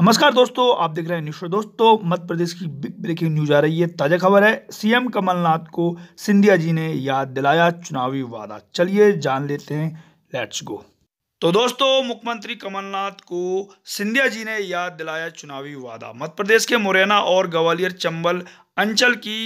नमस्कार दोस्तों आप देख रहे हैं न्यूज दोस्तों मध्य प्रदेश की बिग ब्रेकिंग न्यूज आ रही है ताज़ा खबर है सीएम कमलनाथ को सिंधिया जी ने याद दिलाया चुनावी वादा चलिए जान लेते हैं लेट्स गो तो दोस्तों मुख्यमंत्री कमलनाथ को सिंधिया जी ने याद दिलाया चुनावी वादा मध्य प्रदेश के मुरैना और ग्वालियर चंबल अंचल की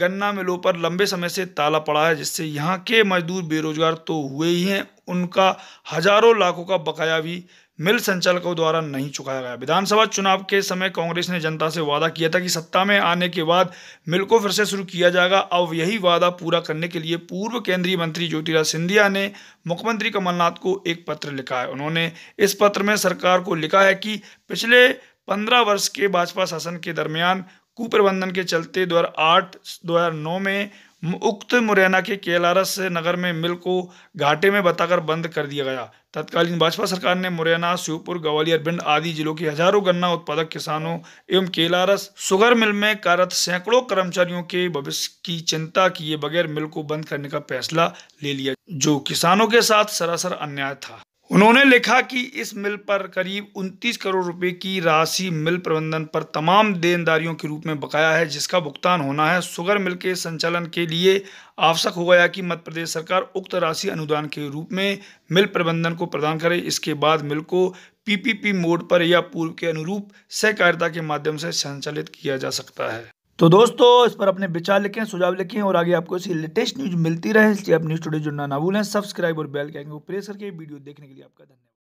गन्ना मिलों पर लंबे समय से ताला पड़ा है जिससे यहाँ के मजदूर बेरोजगार तो हुए ही हैं उनका हजारों लाखों का बकाया भी मिल संचालकों द्वारा नहीं चुकाया गया विधानसभा चुनाव के समय कांग्रेस ने जनता से वादा किया था कि सत्ता में आने के बाद मिल को फिर से शुरू किया जाएगा अब यही वादा पूरा करने के लिए पूर्व केंद्रीय मंत्री ज्योतिराज सिंधिया ने मुख्यमंत्री कमलनाथ को एक पत्र लिखा है उन्होंने इस पत्र में सरकार को लिखा है कि पिछले पंद्रह वर्ष के भाजपा शासन के दरमियान कुप्रबंधन के चलते दो हज़ार आठ दो हज़ार नौ में उक्त मुरैना के केलारस नगर में मिल को घाटे में बताकर बंद कर दिया गया तत्कालीन भाजपा सरकार ने मुरैना श्योपुर ग्वालियर भिंड आदि जिलों के हजारों गन्ना उत्पादक किसानों एवं केलारस सुगर मिल में कार्यरत सैकड़ों कर्मचारियों के भविष्य की चिंता किए बगैर मिल को बंद करने का फैसला ले लिया जो किसानों के साथ सरासर अन्याय था उन्होंने लिखा कि इस मिल पर करीब उनतीस करोड़ रुपए की राशि मिल प्रबंधन पर तमाम देनदारियों के रूप में बकाया है जिसका भुगतान होना है सुगर मिल के संचालन के लिए आवश्यक हो गया कि मध्य प्रदेश सरकार उक्त राशि अनुदान के रूप में मिल प्रबंधन को प्रदान करे इसके बाद मिल को पीपीपी मोड पर या पूर्व के अनुरूप सहकारिता के माध्यम से संचालित किया जा सकता है तो दोस्तों इस पर अपने विचार लिखें सुझाव लिखें और आगे आपको ऐसी लेटेस्ट न्यूज मिलती रहे इसलिए आप न्यूज़ जुड़ना ना भूलें सब्सक्राइब और बेल के आइकन को प्रेस करके वीडियो देखने के लिए आपका धन्यवाद